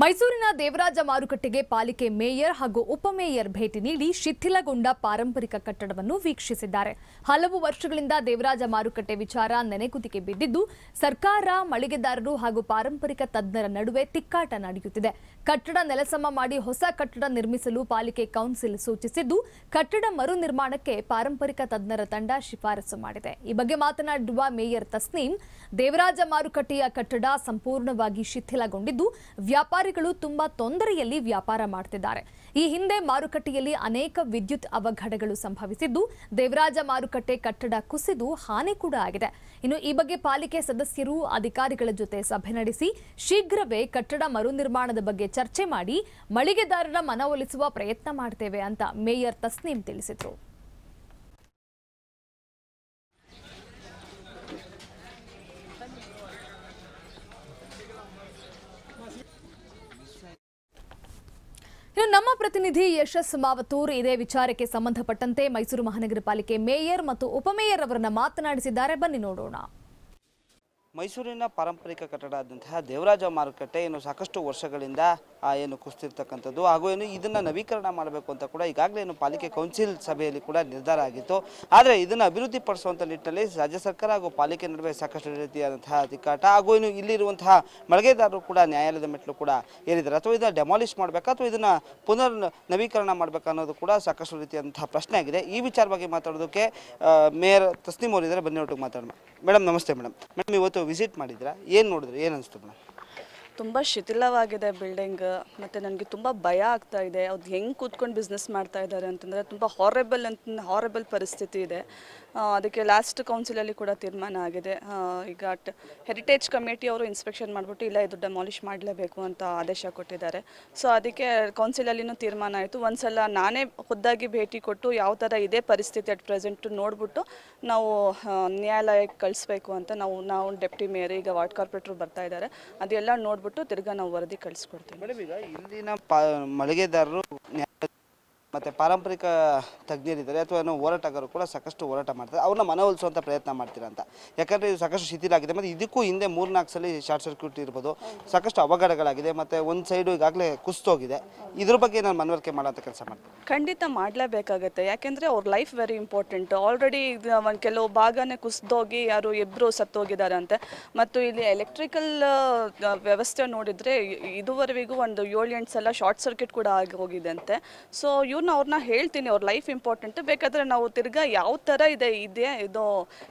ಮೈಸೂರಿನ ದೇವರಾಜ ಮಾರುಕಟ್ಟೆಗೆ ಪಾಲಿಕೆ ಮೇಯರ್ ಹಾಗೂ ಉಪಮೇಯರ್ ಭೇಟಿ ನೀಡಿ ಶಿಥಿಲಗೊಂಡ ಪಾರಂಪರಿಕ ಕಟ್ಟಡವನ್ನು ವೀಕ್ಷಿಸಿದ್ದಾರೆ ಹಲವು ವರ್ಷಗಳಿಂದ ದೇವರಾಜ ಮಾರುಕಟ್ಟೆ ವಿಚಾರ ನೆನೆಗುದಿಗೆ ಬಿದ್ದಿದ್ದು ಸರ್ಕಾರ ಮಳಿಗೆದಾರರು ಹಾಗೂ ಪಾರಂಪರಿಕ ತಜ್ಞರ ನಡುವೆ ತಿಕ್ಕಾಟ ನಡೆಯುತ್ತಿದೆ ಕಟ್ಟಡ ನೆಲಸಮ ಮಾಡಿ ಹೊಸ ಕಟ್ಟಡ ನಿರ್ಮಿಸಲು ಪಾಲಿಕೆ ಕೌನ್ಸಿಲ್ ಸೂಚಿಸಿದ್ದು ಕಟ್ಟಡ ಮರು ನಿರ್ಮಾಣಕ್ಕೆ ಪಾರಂಪರಿಕ ತಜ್ಞರ ತಂಡ ಶಿಫಾರಸು ಮಾಡಿದೆ ಈ ಬಗ್ಗೆ ಮಾತನಾಡಿರುವ ಮೇಯರ್ ತಸ್ನೀಂ ದೇವರಾಜ ಮಾರುಕಟ್ಟೆಯ ಕಟ್ಟಡ ಸಂಪೂರ್ಣವಾಗಿ ಶಿಥಿಲಗೊಂಡಿದ್ದು ವ್ಯಾಪಾರಿಗಳು ತುಂಬಾ ತೊಂದರೆಯಲ್ಲಿ ವ್ಯಾಪಾರ ಮಾಡುತ್ತಿದ್ದಾರೆ ಈ ಹಿಂದೆ ಮಾರುಕಟ್ಟೆಯಲ್ಲಿ ಅನೇಕ ವಿದ್ಯುತ್ ಅವಘಡಗಳು ಸಂಭವಿಸಿದ್ದು ದೇವರಾಜ ಮಾರುಕಟ್ಟೆ ಕಟ್ಟಡ ಕುಸಿದು ಹಾನಿ ಕೂಡ ಆಗಿದೆ ಇನ್ನು ಈ ಬಗ್ಗೆ ಪಾಲಿಕೆ ಸದಸ್ಯರು ಅಧಿಕಾರಿಗಳ ಜೊತೆ ಸಭೆ ನಡೆಸಿ ಶೀಘ್ರವೇ ಕಟ್ಟಡ ಮರು ನಿರ್ಮಾಣದ ಬಗ್ಗೆ ಚರ್ಚೆ ಮಾಡಿ ಮಳಿಗೆದಾರರ ಮನವೊಲಿಸುವ ಪ್ರಯತ್ನ ಮಾಡ್ತೇವೆ ಅಂತ ಮೇಯರ್ ತಸ್ನೀಂ ತಿಳಿಸಿದರು ಇನ್ನು ನಮ್ಮ ಪ್ರತಿನಿಧಿ ಯಶಸ್ ಮಾವತೂರ್ ಇದೇ ವಿಚಾರಕ್ಕೆ ಸಂಬಂಧಪಟ್ಟಂತೆ ಮೈಸೂರು ಮಹಾನಗರ ಪಾಲಿಕೆ ಮೇಯರ್ ಮತ್ತು ಉಪಮೇಯರ್ ಅವರನ್ನ ಮಾತನಾಡಿಸಿದ್ದಾರೆ ಬನ್ನಿ ನೋಡೋಣ ಮೈಸೂರಿನ ಪಾರಂಪರಿಕ ಕಟ್ಟಡ ಆದಂತಹ ದೇವರಾಜ ಮಾರುಕಟ್ಟೆ ಏನು ಸಾಕಷ್ಟು ವರ್ಷಗಳಿಂದ ಏನು ಕುಸ್ತಿರ್ತಕ್ಕಂಥದ್ದು ಹಾಗೂ ಏನು ಇದನ್ನು ನವೀಕರಣ ಮಾಡಬೇಕು ಅಂತ ಕೂಡ ಈಗಾಗಲೇ ಏನು ಪಾಲಿಕೆ ಕೌನ್ಸಿಲ್ ಸಭೆಯಲ್ಲಿ ಕೂಡ ನಿರ್ಧಾರ ಆಗಿತ್ತು ಆದರೆ ಇದನ್ನು ಅಭಿವೃದ್ಧಿ ಪಡಿಸುವಂಥ ನಿಟ್ಟಿನಲ್ಲಿ ರಾಜ್ಯ ಸರ್ಕಾರ ಹಾಗೂ ಪಾಲಿಕೆ ನಡುವೆ ಸಾಕಷ್ಟು ರೀತಿಯಾದಂತಹ ತಿಕ್ಕಾಟ ಹಾಗೂ ಏನು ಇಲ್ಲಿರುವಂತಹ ಮಳಿಗೆದಾರರು ಕೂಡ ನ್ಯಾಯಾಲಯದ ಮೆಟ್ಟಲು ಕೂಡ ಏರಿದ್ದಾರೆ ಅಥವಾ ಇದನ್ನು ಡೆಮಾಲಿಷ್ ಮಾಡಬೇಕಾ ಅಥವಾ ಇದನ್ನು ಪುನರ್ ನವೀಕರಣ ಮಾಡಬೇಕಾ ಅನ್ನೋದು ಕೂಡ ಸಾಕಷ್ಟು ರೀತಿಯಾದಂತಹ ಪ್ರಶ್ನೆ ಆಗಿದೆ ಈ ವಿಚಾರವಾಗಿ ಮಾತಾಡೋದಕ್ಕೆ ಮೇಯರ್ ತಸ್ನೀಮ್ ಅವರಿದ್ದಾರೆ ಬನ್ನಿ ಒಟ್ಟಿಗೆ ಮಾತಾಡೋಣ ಮೇಡಮ್ ನಮಸ್ತೆ ಮೇಡಮ್ ಮೇಡಮ್ ಇವತ್ತು ವಿಸಿಟ್ ಮಾಡಿದ್ರಾ ಏನು ನೋಡಿದ್ರಿ ಏನು ಅನ್ಸ್ತು ಮೇಡಮ್ ತುಂಬ ಶಿಥಿಲವಾಗಿದೆ ಬಿಲ್ಡಿಂಗ್ ಮತ್ತು ನನಗೆ ತುಂಬ ಭಯ ಆಗ್ತಾ ಇದೆ ಅವ್ರು ಹೆಂಗೆ ಕೂತ್ಕೊಂಡು ಬಿಸ್ನೆಸ್ ಮಾಡ್ತಾ ಇದ್ದಾರೆ ಅಂತಂದರೆ ತುಂಬ ಹಾರೆಬಲ್ ಅಂತ ಹಾರೆಬಲ್ ಪರಿಸ್ಥಿತಿ ಇದೆ ಅದಕ್ಕೆ ಲಾಸ್ಟ್ ಕೌನ್ಸಿಲಲ್ಲಿ ಕೂಡ ತೀರ್ಮಾನ ಆಗಿದೆ ಈಗ ಹೆರಿಟೇಜ್ ಕಮಿಟಿಯವರು ಅವರು ಇನ್ಸ್ಪೆಕ್ಷನ್ ಮಾಡಿಬಿಟ್ಟು ಇಲ್ಲ ಇದು ಡೆಮಾಲಿಷ್ ಮಾಡಲೇಬೇಕು ಅಂತ ಆದೇಶ ಕೊಟ್ಟಿದ್ದಾರೆ ಸೊ ಅದಕ್ಕೆ ಕೌನ್ಸಿಲಲ್ಲಿನೂ ತೀರ್ಮಾನ ಆಯಿತು ಒಂದು ಸಲ ನಾನೇ ಖುದ್ದಾಗಿ ಭೇಟಿ ಕೊಟ್ಟು ಯಾವ ಥರ ಇದೇ ಪರಿಸ್ಥಿತಿ ಅಟ್ ಪ್ರೆಸೆಂಟು ನೋಡಿಬಿಟ್ಟು ನಾವು ನ್ಯಾಯಾಲಯಕ್ಕೆ ಕಳಿಸ್ಬೇಕು ಅಂತ ನಾವು ನಾವು ಡೆಪ್ಟಿ ಮೇಯರ್ ಈಗ ವಾರ್ಡ್ ಕಾರ್ಪೊರೇಟ್ರು ಬರ್ತಾ ಇದ್ದಾರೆ ಅದೆಲ್ಲ ನೋಡ್ಬಿಟ್ಟು ಹೇಳ್ಬಿಟ್ಟು ತಿರ್ಗಾ ನಾವು ವರದಿ ಕಳಿಸ್ಕೊಡ್ತೀವಿ ಮೇಡಮ್ ಈಗ ಇಲ್ಲಿನ ಮಳಿಗೆದಾರರು ಮತ್ತು ಪಾರಂಪರಿಕ ತಜ್ಞರಿದ್ದಾರೆ ಅಥವಾ ಏನೋ ಹೋರಾಟಗಾರರು ಕೂಡ ಸಾಕಷ್ಟು ಹೋರಾಟ ಮಾಡ್ತಾರೆ ಅವ್ರನ್ನ ಮನವೊಲಿಸುವಂಥ ಪ್ರಯತ್ನ ಮಾಡ್ತೀರಾ ಅಂತ ಯಾಕಂದರೆ ಇದು ಸಾಕಷ್ಟು ಆಗಿದೆ ಮತ್ತು ಇದಕ್ಕೂ ಹಿಂದೆ ನಾಲ್ಕು ಸಲ ಶಾರ್ಟ್ ಸರ್ಕ್ಯೂಟ್ ಇರ್ಬೋದು ಸಾಕಷ್ಟು ಅವಘಡಗಳಾಗಿದೆ ಮತ್ತು ಒಂದು ಸೈಡು ಈಗಾಗಲೇ ಕುಸ್ತೋಗಿದೆ ಇದ್ರ ಬಗ್ಗೆ ನಾನು ಮನವರಿಕೆ ಮಾಡೋಂಥ ಕೆಲಸ ಮಾಡ್ತೀನಿ ಖಂಡಿತ ಮಾಡಲೇಬೇಕಾಗತ್ತೆ ಯಾಕೆಂದರೆ ಅವ್ರ ಲೈಫ್ ವೆರಿ ಇಂಪಾರ್ಟೆಂಟ್ ಆಲ್ರೆಡಿ ಒಂದು ಕೆಲವು ಭಾಗನೇ ಕುಸಿದೋಗಿ ಯಾರು ಇಬ್ಬರು ಸತ್ತೋಗಿದ್ದಾರೆ ಅಂತೆ ಮತ್ತು ಇಲ್ಲಿ ಎಲೆಕ್ಟ್ರಿಕಲ್ ವ್ಯವಸ್ಥೆ ನೋಡಿದರೆ ಇದುವರೆಗೂ ಒಂದು ಏಳು ಎಂಟು ಸಲ ಶಾರ್ಟ್ ಸರ್ಕ್ಯೂಟ್ ಕೂಡ ಆಗಿ ಹೋಗಿದೆ ಅಂತೆ ಸೊ ಅವ್ರನ್ನ ಹೇಳ್ತೀನಿ ಅವ್ರ ಲೈಫ್ ಇಂಪಾರ್ಟೆಂಟ್ ಬೇಕಾದ್ರೆ ನಾವು ತಿರ್ಗಾ ಯಾವ ತರ ಇದೆ ಇದೆ ಇದು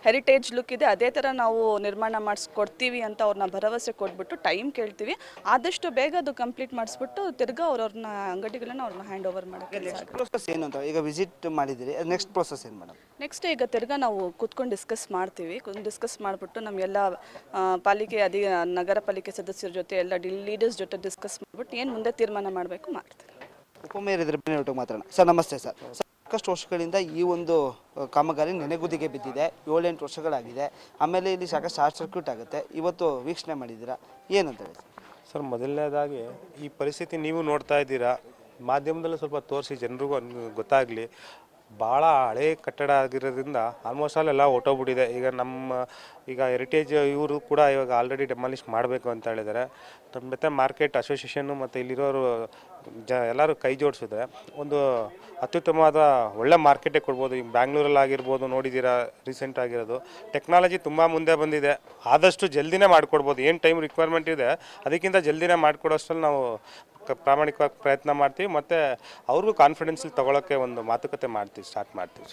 ಹೆರಿಟೇಜ್ ಲುಕ್ ಇದೆ ಅದೇ ತರ ನಾವು ನಿರ್ಮಾಣ ಮಾಡಿಸ್ಕೊಡ್ತೀವಿ ಅಂತ ಅವ್ರನ್ನ ಭರವಸೆ ಕೊಟ್ಬಿಟ್ಟು ಟೈಮ್ ಕೇಳ್ತೀವಿ ಆದಷ್ಟು ಬೇಗ ಅದು ಕಂಪ್ಲೀಟ್ ಮಾಡಿಸ್ಬಿಟ್ಟು ತಿರ್ಗಾ ಅವ್ರವ್ರನ್ನ ಅಂಗಡಿಗಳನ್ನ ಅವ್ರನ್ನ ಹ್ಯಾಂಡ್ ಓವರ್ ಮಾಡೋದು ಈಗ ವಿಸಿಟ್ ಮಾಡಿದಿರಿ ನೆಕ್ಸ್ಟ್ ಪ್ರೋಸೆಸ್ ಏನು ಮೇಡಮ್ ನೆಕ್ಸ್ಟ್ ಈಗ ತಿರ್ಗಾ ನಾವು ಕುತ್ಕೊಂಡು ಡಿಸ್ಕಸ್ ಮಾಡ್ತೀವಿ ಡಿಸ್ಕಸ್ ಮಾಡ್ಬಿಟ್ಟು ನಮಗೆಲ್ಲ ಪಾಲಿಕೆ ಅಧಿ ನಗರ ಪಾಲಿಕೆ ಸದಸ್ಯರ ಜೊತೆ ಎಲ್ಲ ಲೀಡರ್ಸ್ ಜೊತೆ ಡಿಸ್ಕಸ್ ಮಾಡ್ಬಿಟ್ಟು ಏನು ಮುಂದೆ ತೀರ್ಮಾನ ಮಾಡಬೇಕು ಮಾಡ್ತೀವಿ ಉಪಮೇಯರ್ ಇದ್ರೆ ಬೇರೆ ಊಟಕ್ಕೆ ಮಾತ್ರ ಸರ್ ನಮಸ್ತೆ ಸರ್ ಸಾಕಷ್ಟು ವರ್ಷಗಳಿಂದ ಈ ಒಂದು ಕಾಮಗಾರಿ ನೆನೆಗುದಿಗೆ ಬಿದ್ದಿದೆ ಏಳೆಂಟು ವರ್ಷಗಳಾಗಿದೆ ಆಮೇಲೆ ಇಲ್ಲಿ ಸಾಕಷ್ಟು ಶಾರ್ಟ್ ಸರ್ಕ್ಯೂಟ್ ಆಗುತ್ತೆ ಇವತ್ತು ವೀಕ್ಷಣೆ ಮಾಡಿದ್ದೀರಾ ಏನಂತ ಹೇಳಿ ಸರ್ ಮೊದಲನೇದಾಗಿ ಈ ಪರಿಸ್ಥಿತಿ ನೀವು ನೋಡ್ತಾ ಇದ್ದೀರಾ ಮಾಧ್ಯಮದಲ್ಲೂ ಸ್ವಲ್ಪ ತೋರಿಸಿ ಜನರಿಗೂ ಗೊತ್ತಾಗಲಿ ಭಾಳ ಹಳೆ ಕಟ್ಟಡ ಆಗಿರೋದ್ರಿಂದ ಆಲ್ಮೋಸ್ಟ್ ಆಲ್ ಎಲ್ಲ ಹೊಟ್ಟೋಗ್ಬಿಟ್ಟಿದೆ ಈಗ ನಮ್ಮ ಈಗ ಹೆರಿಟೇಜ್ ಇವರು ಕೂಡ ಇವಾಗ ಆಲ್ರೆಡಿ ಡೆಮಾಲಿಷ್ ಮಾಡಬೇಕು ಅಂತ ಹೇಳಿದ್ದಾರೆ ನಮ್ಮ ಜೊತೆ ಮಾರ್ಕೆಟ್ ಅಸೋಸಿಯೇಷನ್ನು ಮತ್ತು ಇಲ್ಲಿರೋರು ಜ ಎಲ್ಲರೂ ಕೈ ಜೋಡಿಸಿದ್ರೆ ಒಂದು ಅತ್ಯುತ್ತಮವಾದ ಒಳ್ಳೆ ಮಾರ್ಕೆಟೇ ಕೊಡ್ಬೋದು ಈಗ ಬ್ಯಾಂಗ್ಳೂರಲ್ಲಿ ಆಗಿರ್ಬೋದು ನೋಡಿದ್ದೀರಾ ರೀಸೆಂಟ್ ಆಗಿರೋದು ಟೆಕ್ನಾಲಜಿ ತುಂಬ ಮುಂದೆ ಬಂದಿದೆ ಆದಷ್ಟು ಜಲ್ದಿನೇ ಮಾಡಿಕೊಡ್ಬೋದು ಏನು ಟೈಮ್ ರಿಕ್ವೈರ್ಮೆಂಟ್ ಇದೆ ಅದಕ್ಕಿಂತ ಜಲ್ದಿನೇ ಮಾಡಿಕೊಡೋಷ್ಟ್ರಲ್ಲಿ ನಾವು ಪ್ರಾಮಾಣಿಕವಾಗಿ ಪ್ರಯತ್ನ ಮಾಡ್ತೀವಿ ಮತ್ತೆ ಅವ್ರಿಗೂ ಕಾನ್ಫಿಡೆನ್ಸ್ ತಗೊಳಕ್ಕೆ ಒಂದು ಮಾತುಕತೆ ಮಾಡ್ತೀವಿ ಸ್ಟಾರ್ಟ್ ಮಾಡ್ತೀವಿ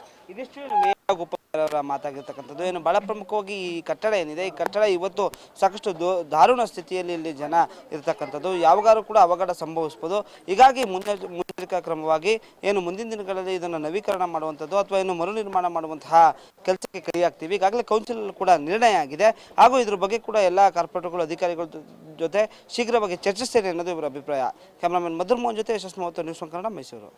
ಮಾತಾಗಿರ್ತಕ್ಕಂಥದ್ದು ಏನು ಬಹಳ ಪ್ರಮುಖವಾಗಿ ಈ ಕಟ್ಟಡ ಏನಿದೆ ಈ ಕಟ್ಟಡ ಇವತ್ತು ಸಾಕಷ್ಟು ದಾರುಣ ಸ್ಥಿತಿಯಲ್ಲಿ ಇಲ್ಲಿ ಜನ ಇರತಕ್ಕಂಥದ್ದು ಯಾವಾಗಾದ್ರೂ ಕೂಡ ಅವಘಡ ಸಂಭವಿಸ್ಬೋದು ಹೀಗಾಗಿ ಮುಂದೆ ಮುನ್ನೆಚ್ಚರಿಕಾ ಕ್ರಮವಾಗಿ ಏನು ಮುಂದಿನ ದಿನಗಳಲ್ಲಿ ಇದನ್ನು ನವೀಕರಣ ಮಾಡುವಂಥದ್ದು ಅಥವಾ ಏನು ಮರು ನಿರ್ಮಾಣ ಮಾಡುವಂತಹ ಕೆಲಸಕ್ಕೆ ಕೈ ಹಾಕ್ತೀವಿ ಈಗಾಗಲೇ ಕೌನ್ಸಿಲ್ ಕೂಡ ನಿರ್ಣಯ ಆಗಿದೆ ಹಾಗೂ ಇದ್ರ ಬಗ್ಗೆ ಕೂಡ ಎಲ್ಲ ಕಾರ್ಪೊರೇಟರ್ಗಳು ಅಧಿಕಾರಿಗಳು ಜೊತೆ ಶೀಘ್ರವಾಗಿ ಚರ್ಚಿಸ್ತೇನೆ ಅನ್ನೋದು ಇವರ ಅಭಿಪ್ರಾಯ ಕ್ಯಾಮ್ರಾಮನ್ ಮಧುರ್ ಮೋಹನ್ ಜೊತೆ ಯಶಸ್ಮೋಹತ್ತು ನ್ಯೂಸ್ ಕನ್ನಡ ಮೈಸೂರು